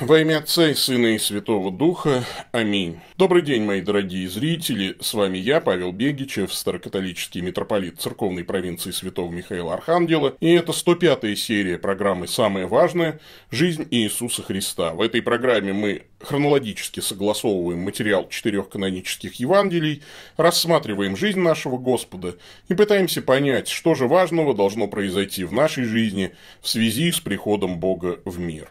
Во имя Отца и Сына и Святого Духа. Аминь. Добрый день, мои дорогие зрители. С вами я, Павел Бегичев, старокатолический митрополит церковной провинции Святого Михаила Архангела. И это 105-я серия программы «Самое важное. Жизнь Иисуса Христа». В этой программе мы хронологически согласовываем материал четырех канонических Евангелий, рассматриваем жизнь нашего Господа и пытаемся понять, что же важного должно произойти в нашей жизни в связи с приходом Бога в мир.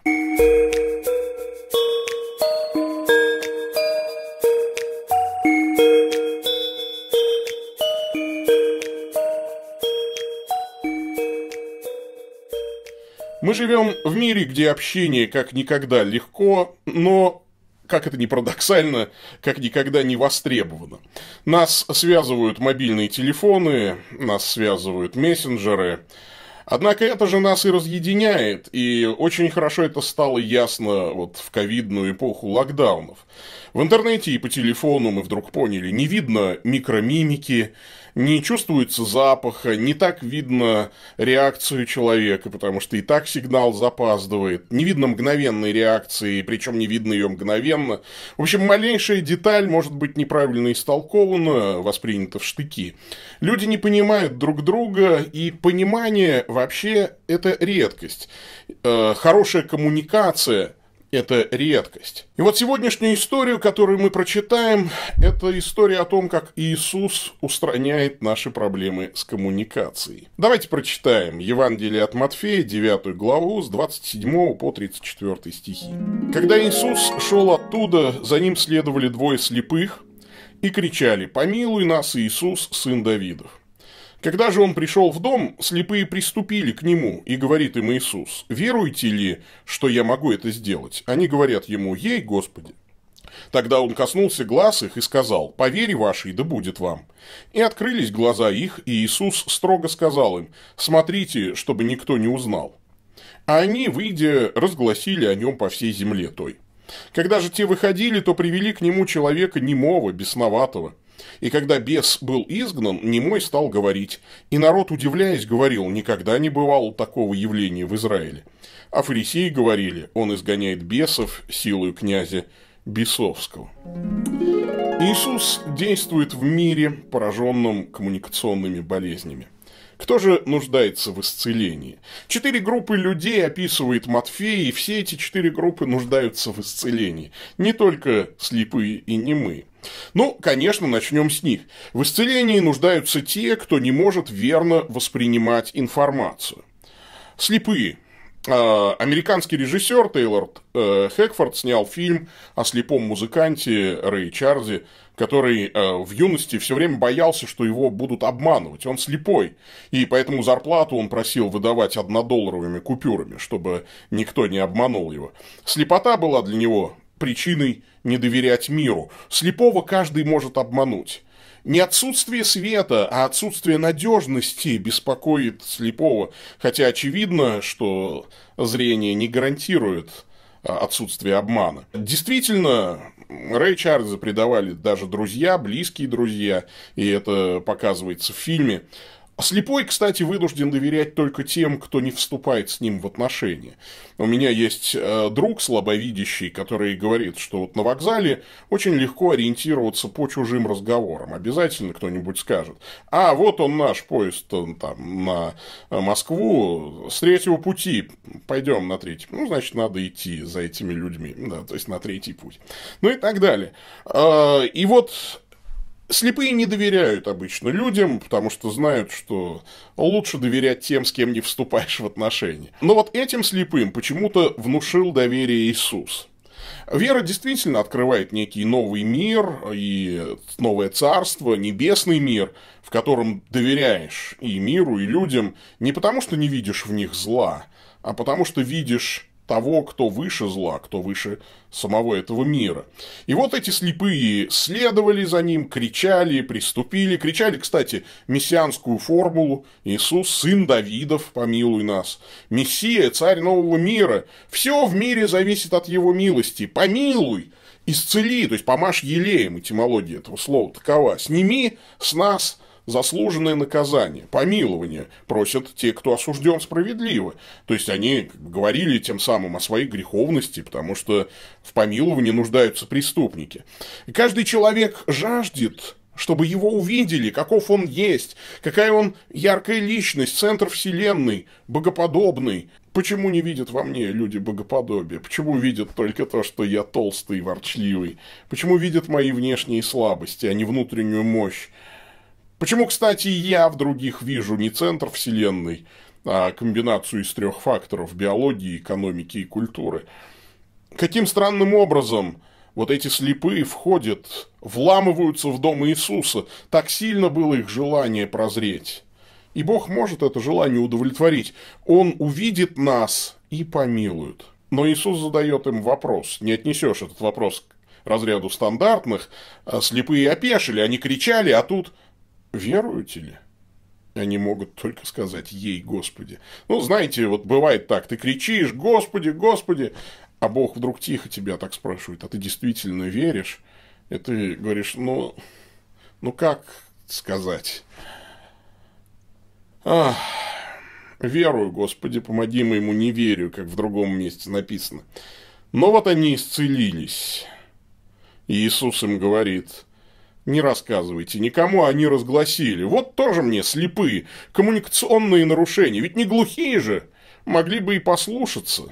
Мы живем в мире, где общение как никогда легко, но как это ни парадоксально, как никогда не востребовано. Нас связывают мобильные телефоны, нас связывают мессенджеры, Однако это же нас и разъединяет, и очень хорошо это стало ясно вот в ковидную эпоху локдаунов. В интернете и по телефону мы вдруг поняли, не видно микромимики, не чувствуется запаха, не так видно реакцию человека, потому что и так сигнал запаздывает, не видно мгновенной реакции, причем не видно ее мгновенно. В общем, малейшая деталь может быть неправильно истолкована, воспринята в штыки. Люди не понимают друг друга, и понимание вообще это редкость. Э, хорошая коммуникация – это редкость. И вот сегодняшнюю историю, которую мы прочитаем, это история о том, как Иисус устраняет наши проблемы с коммуникацией. Давайте прочитаем Евангелие от Матфея, 9 главу, с 27 по 34 стихи. «Когда Иисус шел оттуда, за ним следовали двое слепых и кричали «Помилуй нас, Иисус, сын Давидов». Когда же он пришел в дом, слепые приступили к нему, и говорит им Иисус, «Веруете ли, что я могу это сделать?» Они говорят ему, «Ей, Господи». Тогда он коснулся глаз их и сказал, «По вере вашей да будет вам». И открылись глаза их, и Иисус строго сказал им, «Смотрите, чтобы никто не узнал». А они, выйдя, разгласили о нем по всей земле той. Когда же те выходили, то привели к нему человека немого, бесноватого – и когда бес был изгнан, немой стал говорить. И народ, удивляясь, говорил, никогда не бывало такого явления в Израиле. А фарисеи говорили, он изгоняет бесов силою князя Бесовского. Иисус действует в мире, пораженном коммуникационными болезнями. Кто же нуждается в исцелении? Четыре группы людей описывает Матфей, и все эти четыре группы нуждаются в исцелении. Не только слепые и немые. Ну, конечно, начнем с них. В исцелении нуждаются те, кто не может верно воспринимать информацию. Слепые. А, американский режиссер Тейлор э, Хэкфорд снял фильм о слепом музыканте Рэй Чарзи, который э, в юности все время боялся, что его будут обманывать. Он слепой, и поэтому зарплату он просил выдавать однодолларовыми купюрами, чтобы никто не обманул его. Слепота была для него причиной не доверять миру. Слепого каждый может обмануть. Не отсутствие света, а отсутствие надежности беспокоит слепого, хотя очевидно, что зрение не гарантирует а, отсутствие обмана. Действительно, Рэй Чарльза предавали даже друзья, близкие друзья, и это показывается в фильме. А слепой, кстати, вынужден доверять только тем, кто не вступает с ним в отношения. У меня есть э, друг слабовидящий, который говорит, что вот на вокзале очень легко ориентироваться по чужим разговорам. Обязательно кто-нибудь скажет, а вот он наш поезд он, там, на Москву с третьего пути, пойдем на третий. Ну, значит, надо идти за этими людьми, да, то есть на третий путь. Ну и так далее. Э, и вот Слепые не доверяют обычно людям, потому что знают, что лучше доверять тем, с кем не вступаешь в отношения. Но вот этим слепым почему-то внушил доверие Иисус. Вера действительно открывает некий новый мир и новое царство, небесный мир, в котором доверяешь и миру, и людям не потому, что не видишь в них зла, а потому что видишь того, кто выше зла, кто выше самого этого мира. И вот эти слепые следовали за ним, кричали, приступили. Кричали, кстати, мессианскую формулу «Иисус, сын Давидов, помилуй нас». «Мессия, царь нового мира, все в мире зависит от его милости, помилуй» исцели, то есть помашь елеем, этимология этого слова такова, сними с нас заслуженное наказание, помилование просят те, кто осужден справедливо. То есть они говорили тем самым о своей греховности, потому что в помиловании нуждаются преступники. И каждый человек жаждет чтобы его увидели, каков он есть, какая он яркая личность, центр вселенной, богоподобный. Почему не видят во мне люди богоподобие? Почему видят только то, что я толстый и ворчливый? Почему видят мои внешние слабости, а не внутреннюю мощь? Почему, кстати, я в других вижу не центр Вселенной, а комбинацию из трех факторов – биологии, экономики и культуры. Каким странным образом вот эти слепые входят, вламываются в дом Иисуса. Так сильно было их желание прозреть. И Бог может это желание удовлетворить. Он увидит нас и помилует. Но Иисус задает им вопрос. Не отнесешь этот вопрос к разряду стандартных. А слепые опешили, они кричали, а тут – веруете ли? Они могут только сказать ей, Господи. Ну, знаете, вот бывает так, ты кричишь, Господи, Господи, а Бог вдруг тихо тебя так спрашивает, а ты действительно веришь? И ты говоришь, ну, ну как сказать? Ах, верую, Господи, помоги моему неверию, как в другом месте написано. Но вот они исцелились. И Иисус им говорит – не рассказывайте никому, они разгласили. Вот тоже мне слепые, коммуникационные нарушения. Ведь не глухие же, могли бы и послушаться.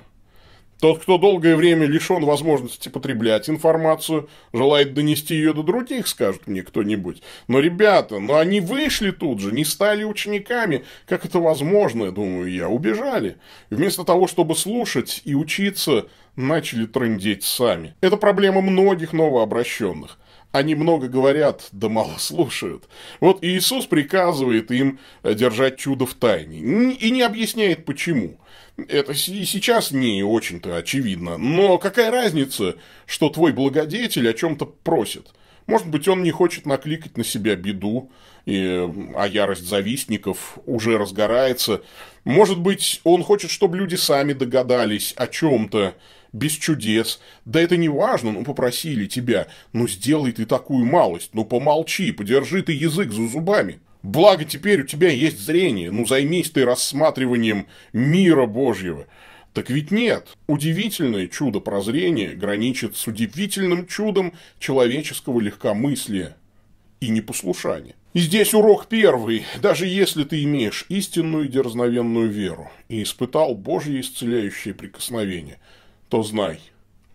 Тот, кто долгое время лишен возможности потреблять информацию, желает донести ее до других, скажет мне кто-нибудь. Но, ребята, но ну они вышли тут же, не стали учениками. Как это возможно, думаю я, убежали. Вместо того, чтобы слушать и учиться, начали трындеть сами. Это проблема многих новообращенных они много говорят, да мало слушают. Вот Иисус приказывает им э, держать чудо в тайне и не объясняет почему. Это и сейчас не очень-то очевидно. Но какая разница, что твой благодетель о чем-то просит? Может быть, он не хочет накликать на себя беду, и, а ярость завистников уже разгорается. Может быть, он хочет, чтобы люди сами догадались о чем-то, без чудес. Да это не важно, ну попросили тебя. Ну сделай ты такую малость, ну помолчи, подержи ты язык за зубами. Благо теперь у тебя есть зрение, ну займись ты рассматриванием мира Божьего. Так ведь нет. Удивительное чудо прозрения граничит с удивительным чудом человеческого легкомыслия и непослушания. И здесь урок первый. Даже если ты имеешь истинную и дерзновенную веру и испытал Божье исцеляющее прикосновение – то знай,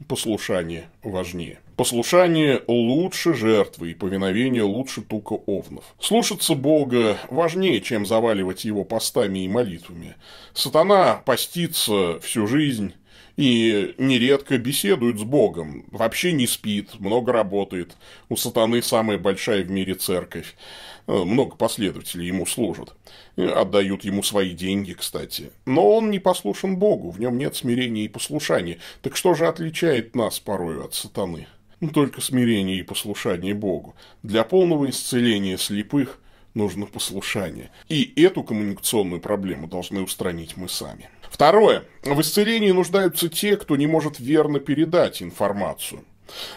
послушание важнее. Послушание лучше жертвы и повиновение лучше тука овнов. Слушаться Бога важнее, чем заваливать его постами и молитвами. Сатана постится всю жизнь, и нередко беседует с Богом, вообще не спит, много работает. У сатаны самая большая в мире церковь. Э, много последователей ему служат. Э, отдают ему свои деньги, кстати. Но он не послушен Богу, в нем нет смирения и послушания. Так что же отличает нас порою от сатаны? Ну, только смирение и послушание Богу. Для полного исцеления слепых нужно послушание. И эту коммуникационную проблему должны устранить мы сами. Второе. В исцелении нуждаются те, кто не может верно передать информацию.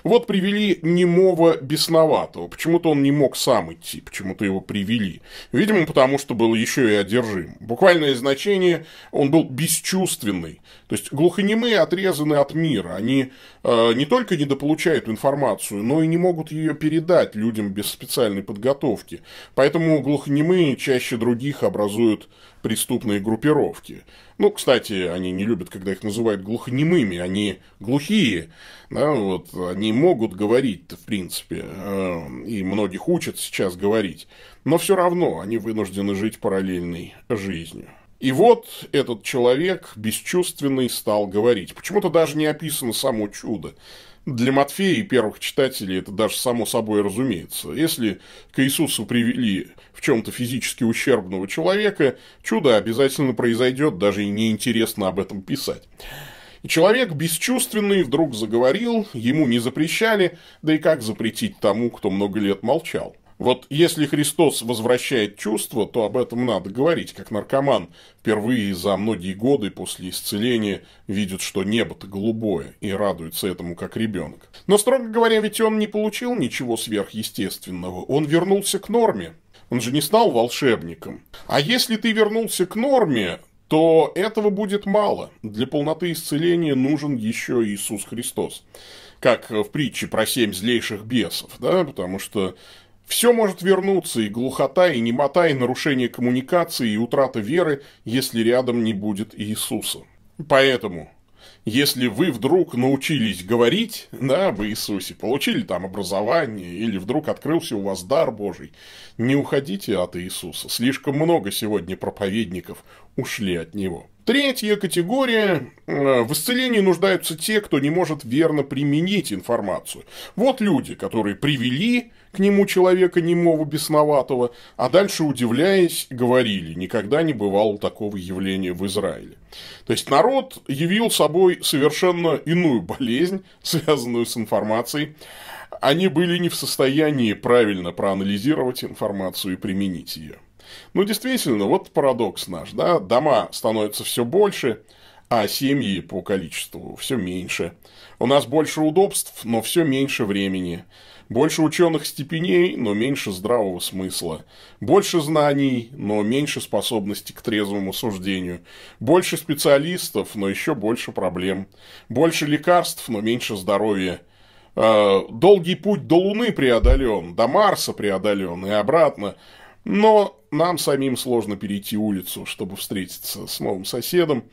Вот привели немого бесноватого. Почему-то он не мог сам идти, почему-то его привели. Видимо, потому что был еще и одержим. Буквальное значение – он был бесчувственный. То есть, глухонемые отрезаны от мира. Они э, не только недополучают информацию, но и не могут ее передать людям без специальной подготовки. Поэтому глухонемые чаще других образуют преступные группировки. Ну, кстати, они не любят, когда их называют глухонемыми, они глухие, да, вот, они могут говорить в принципе, э, и многих учат сейчас говорить, но все равно они вынуждены жить параллельной жизнью. И вот этот человек бесчувственный стал говорить. Почему-то даже не описано само чудо. Для Матфея и первых читателей это даже само собой разумеется. Если к Иисусу привели в чем-то физически ущербного человека, чудо обязательно произойдет, даже и неинтересно об этом писать. И человек бесчувственный вдруг заговорил, ему не запрещали, да и как запретить тому, кто много лет молчал. Вот если Христос возвращает чувства, то об этом надо говорить, как наркоман впервые за многие годы после исцеления видит, что небо-то голубое и радуется этому как ребенок. Но, строго говоря, ведь он не получил ничего сверхъестественного, он вернулся к норме. Он же не стал волшебником. А если ты вернулся к норме, то этого будет мало. Для полноты исцеления нужен еще Иисус Христос. Как в притче про семь злейших бесов, да, потому что все может вернуться, и глухота, и немота, и нарушение коммуникации, и утрата веры, если рядом не будет Иисуса. Поэтому, если вы вдруг научились говорить, да, об Иисусе, получили там образование, или вдруг открылся у вас дар Божий, не уходите от Иисуса. Слишком много сегодня проповедников ушли от Него. Третья категория. Э, в исцелении нуждаются те, кто не может верно применить информацию. Вот люди, которые привели к нему человека немого бесноватого, а дальше, удивляясь, говорили, никогда не бывало такого явления в Израиле. То есть народ явил собой совершенно иную болезнь, связанную с информацией. Они были не в состоянии правильно проанализировать информацию и применить ее. Ну, действительно, вот парадокс наш, да, дома становятся все больше, а семьи по количеству все меньше. У нас больше удобств, но все меньше времени. Больше ученых степеней, но меньше здравого смысла. Больше знаний, но меньше способности к трезвому суждению. Больше специалистов, но еще больше проблем. Больше лекарств, но меньше здоровья. А, долгий путь до Луны преодолен, до Марса преодолен и обратно. Но нам самим сложно перейти улицу, чтобы встретиться с новым соседом.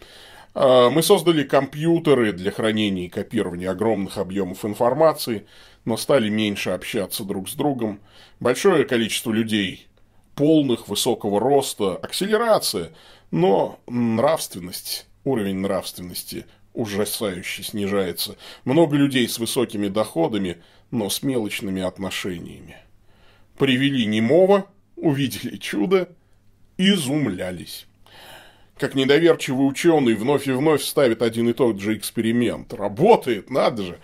А, мы создали компьютеры для хранения и копирования огромных объемов информации – но стали меньше общаться друг с другом. Большое количество людей полных, высокого роста, акселерация, но нравственность, уровень нравственности ужасающе снижается. Много людей с высокими доходами, но с мелочными отношениями. Привели немого, увидели чудо, изумлялись. Как недоверчивый ученый вновь и вновь ставит один и тот же эксперимент. Работает, надо же!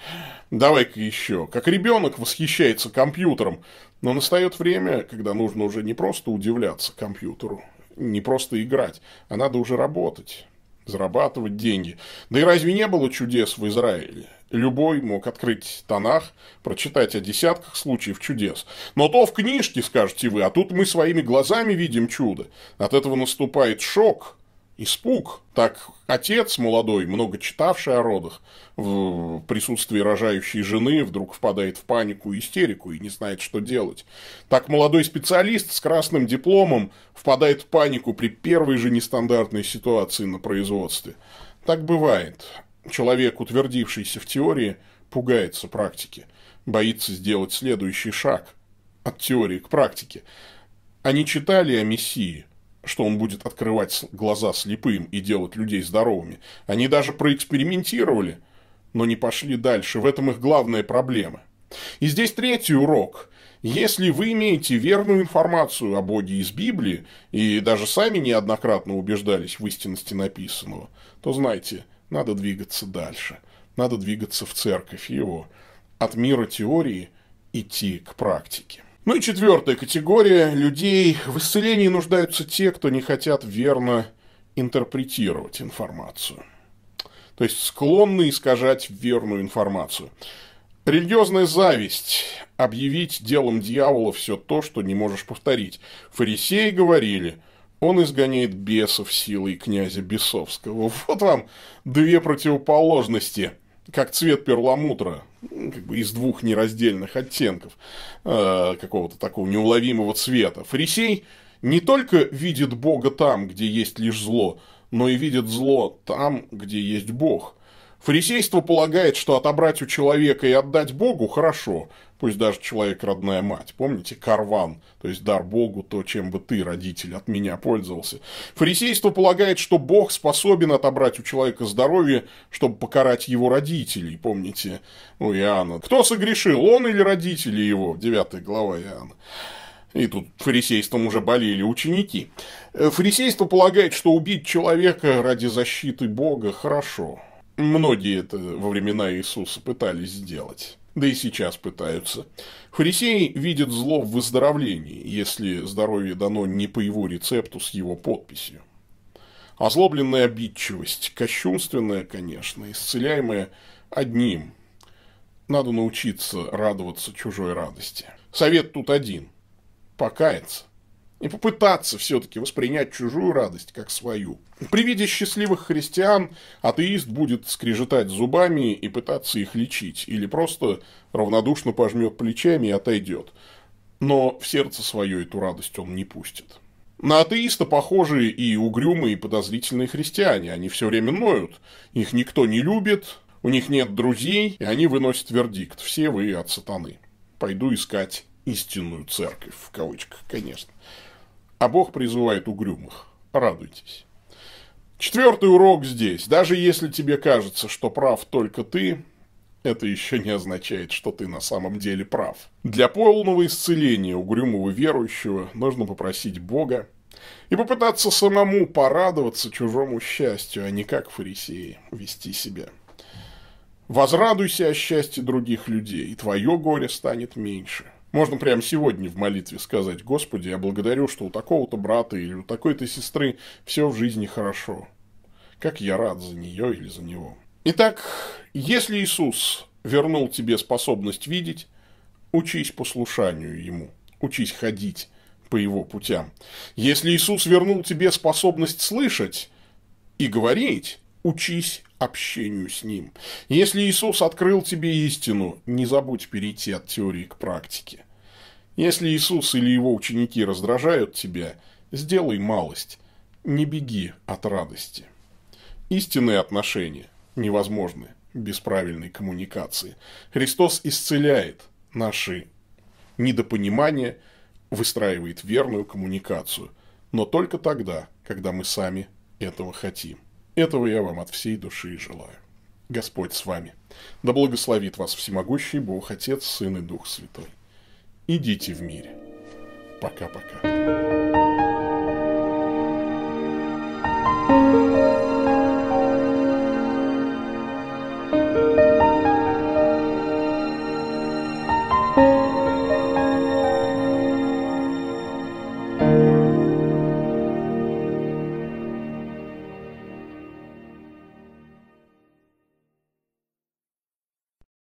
давай-ка еще. Как ребенок восхищается компьютером, но настает время, когда нужно уже не просто удивляться компьютеру, не просто играть, а надо уже работать, зарабатывать деньги. Да и разве не было чудес в Израиле? Любой мог открыть Танах, прочитать о десятках случаев чудес. Но то в книжке, скажете вы, а тут мы своими глазами видим чудо. От этого наступает шок – испуг. Так отец молодой, много читавший о родах, в присутствии рожающей жены вдруг впадает в панику и истерику и не знает, что делать. Так молодой специалист с красным дипломом впадает в панику при первой же нестандартной ситуации на производстве. Так бывает. Человек, утвердившийся в теории, пугается практики, боится сделать следующий шаг от теории к практике. Они читали о Мессии – что он будет открывать глаза слепым и делать людей здоровыми. Они даже проэкспериментировали, но не пошли дальше. В этом их главная проблема. И здесь третий урок. Если вы имеете верную информацию о Боге из Библии и даже сами неоднократно убеждались в истинности написанного, то знайте, надо двигаться дальше. Надо двигаться в церковь его. От мира теории идти к практике. Ну и четвертая категория людей. В исцелении нуждаются те, кто не хотят верно интерпретировать информацию. То есть склонны искажать верную информацию. Религиозная зависть – объявить делом дьявола все то, что не можешь повторить. Фарисеи говорили, он изгоняет бесов силой князя Бесовского. Вот вам две противоположности – как цвет перламутра, как бы из двух нераздельных оттенков э, какого-то такого неуловимого цвета. Фарисей не только видит Бога там, где есть лишь зло, но и видит зло там, где есть Бог. Фарисейство полагает, что отобрать у человека и отдать Богу – хорошо, пусть даже человек родная мать. Помните, карван, то есть дар Богу, то, чем бы ты, родитель, от меня пользовался. Фарисейство полагает, что Бог способен отобрать у человека здоровье, чтобы покарать его родителей. Помните, у Иоанна. Кто согрешил, он или родители его? 9 глава Иоанна. И тут фарисейством уже болели ученики. Э, фарисейство полагает, что убить человека ради защиты Бога хорошо – Многие это во времена Иисуса пытались сделать. Да и сейчас пытаются. Фарисей видит зло в выздоровлении, если здоровье дано не по его рецепту с его подписью. Озлобленная обидчивость, кощунственная, конечно, исцеляемая одним. Надо научиться радоваться чужой радости. Совет тут один. Покаяться и попытаться все-таки воспринять чужую радость как свою. При виде счастливых христиан атеист будет скрежетать зубами и пытаться их лечить, или просто равнодушно пожмет плечами и отойдет. Но в сердце свое эту радость он не пустит. На атеиста похожи и угрюмые и подозрительные христиане. Они все время ноют. Их никто не любит, у них нет друзей, и они выносят вердикт. Все вы от сатаны. Пойду искать истинную церковь, в кавычках, конечно а Бог призывает угрюмых. Радуйтесь. Четвертый урок здесь. Даже если тебе кажется, что прав только ты, это еще не означает, что ты на самом деле прав. Для полного исцеления угрюмого верующего нужно попросить Бога и попытаться самому порадоваться чужому счастью, а не как фарисеи вести себя. Возрадуйся о счастье других людей, и твое горе станет меньше. Можно прямо сегодня в молитве сказать, Господи, я благодарю, что у такого-то брата или у такой-то сестры все в жизни хорошо. Как я рад за нее или за него. Итак, если Иисус вернул тебе способность видеть, учись послушанию Ему, учись ходить по Его путям. Если Иисус вернул тебе способность слышать и говорить, учись общению с Ним. Если Иисус открыл тебе истину, не забудь перейти от теории к практике. Если Иисус или его ученики раздражают тебя, сделай малость, не беги от радости. Истинные отношения невозможны без правильной коммуникации. Христос исцеляет наши недопонимания, выстраивает верную коммуникацию, но только тогда, когда мы сами этого хотим. Этого я вам от всей души желаю. Господь с вами. Да благословит вас всемогущий Бог, Отец, Сын и Дух Святой. Идите в мире. Пока-пока. thank you